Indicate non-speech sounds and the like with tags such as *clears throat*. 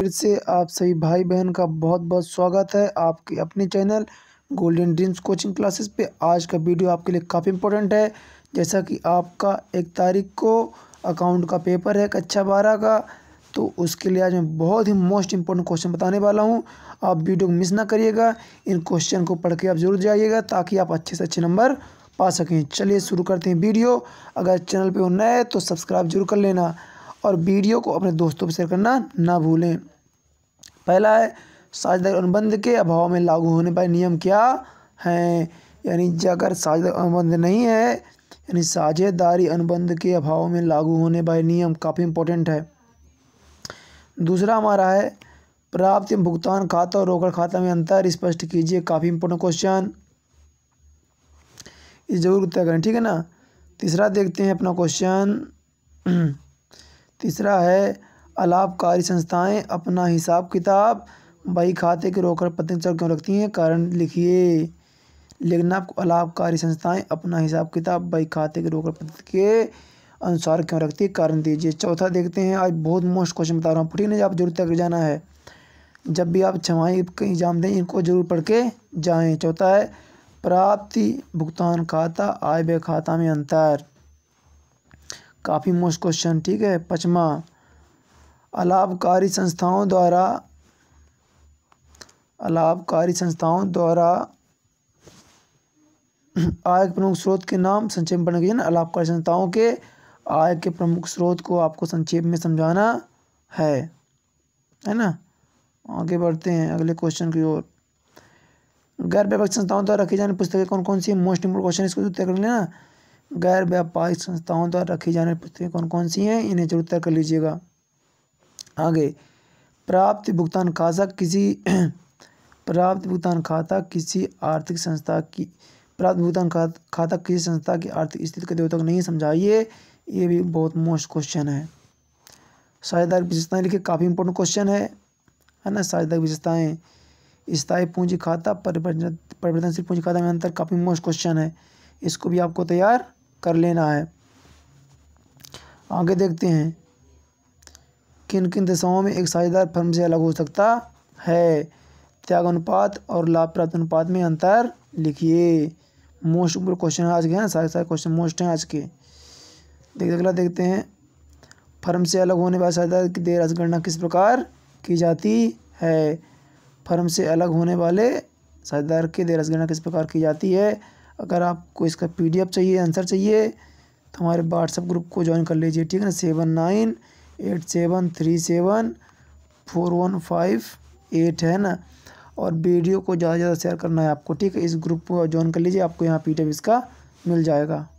फिर से आप सभी भाई बहन का बहुत बहुत स्वागत है आपके अपने channel golden dreams coaching classes पे आज का वीडियो आपके लिए काफ़ी इंपॉर्टेंट है जैसा कि आपका एक तारीख को अकाउंट का पेपर है कक्षा बारह का तो उसके लिए आज मैं बहुत ही मोस्ट इंपॉर्टेंट क्वेश्चन बताने वाला हूँ आप वीडियो मिस ना करिएगा इन क्वेश्चन को पढ़ के आप जरूर जाइएगा ताकि आप अच्छे से अच्छे नंबर पा सकें चलिए शुरू करते हैं वीडियो अगर चैनल पे हो नए तो सब्सक्राइब जरूर कर लेना और वीडियो को अपने दोस्तों पर शेयर करना ना भूलें पहला है साझेदार अनुबंध के अभाव में लागू होने पर नियम क्या हैं यानी अगर साझेदार अनुबंध नहीं है यानी साझेदारी अनुबंध के अभाव में लागू होने पर नियम काफ़ी इंपॉर्टेंट है दूसरा हमारा है प्राप्त भुगतान खाता और रोकड़ खाता में अंतर स्पष्ट कीजिए काफ़ी इंपॉर्टेंट क्वेश्चन ये जरूर तय करें ठीक है ना तीसरा देखते हैं अपना क्वेश्चन *clears throat* तीसरा है अलाभकारी संस्थाएं अपना हिसाब किताब बही खाते के रोकड़ पत्र क्यों रखती हैं कारण लिखिए आपको अलाभकारी संस्थाएं अपना हिसाब किताब बही खाते के रोकड़ पत्र के अनुसार क्यों रखती है कारण दीजिए चौथा देखते हैं आज बहुत मोस्ट क्वेश्चन बता रहा हूँ ठीक है आप जरूर तक जाना है जब भी आप छमाही एग्जाम दें इनको जरूर पढ़ के जाएँ चौथा है प्राप्ति भुगतान खाता आय व्यय खाता में अंतर काफ़ी मोस्ट क्वेश्चन ठीक है पचमा अलाभकारी संस्थाओं द्वारा अलाभकारी संस्थाओं द्वारा आय के प्रमुख स्रोत के नाम संक्षेप में पढ़ने ना अलाभकारी संस्थाओं के आय के प्रमुख स्रोत को आपको संक्षेप में समझाना है है ना आगे बढ़ते हैं अगले क्वेश्चन की ओर गैर व्यापक संस्थाओं द्वारा रखी जाने पुस्तकें कौन कौन सी मोस्ट इम्पोर्टेंट क्वेश्चन इसको तो तय कर लेना गैर व्यापारिक संस्थाओं द्वारा रखी जाने वाली पुस्तकें कौन कौन सी हैं इन्हें जरूर तय कर लीजिएगा आगे प्राप्त भुगतान खाता किसी *clears throat* प्राप्त भुगतान खाता किसी आर्थिक संस्था की प्राप्त भुगतान खाता किसी संस्था की आर्थिक स्थिति के देर तक नहीं समझाइए ये भी बहुत मोस्ट क्वेश्चन है साझेदार विशेषताएँ लिखे काफ़ी इंपॉर्टेंट क्वेश्चन है है ना साझेदार विशेषताएँ स्थायी पूंजी खाता परिवर्तनशील पूंजी खाता में अंतर काफ़ी मोस्ट क्वेश्चन है इसको भी आपको तैयार कर लेना है आगे देखते हैं किन किन दिशाओं में एक साझेदार फर्म से अलग हो सकता है त्याग अनुपात और लाभ प्राप्त अनुपात में अंतर लिखिए मोस्ट ऊपर क्वेश्चन आज के हैं सारे सारे क्वेश्चन मोस्ट हैं आज के देखते अगला देखते हैं फर्म से अलग होने वाले साझेदार की देर गणना किस प्रकार की जाती है फर्म से अलग होने वाले साझेदार की देर गणना किस प्रकार की जाती है अगर आपको इसका पी चाहिए आंसर चाहिए तो हमारे व्हाट्सअप ग्रुप को ज्वाइन कर लीजिए ठीक है ना seven nine eight seven three seven four one five eight है ना और वीडियो को ज़्यादा से ज़्यादा शेयर करना है आपको ठीक है इस ग्रुप को ज्वाइन कर लीजिए आपको यहाँ पी इसका मिल जाएगा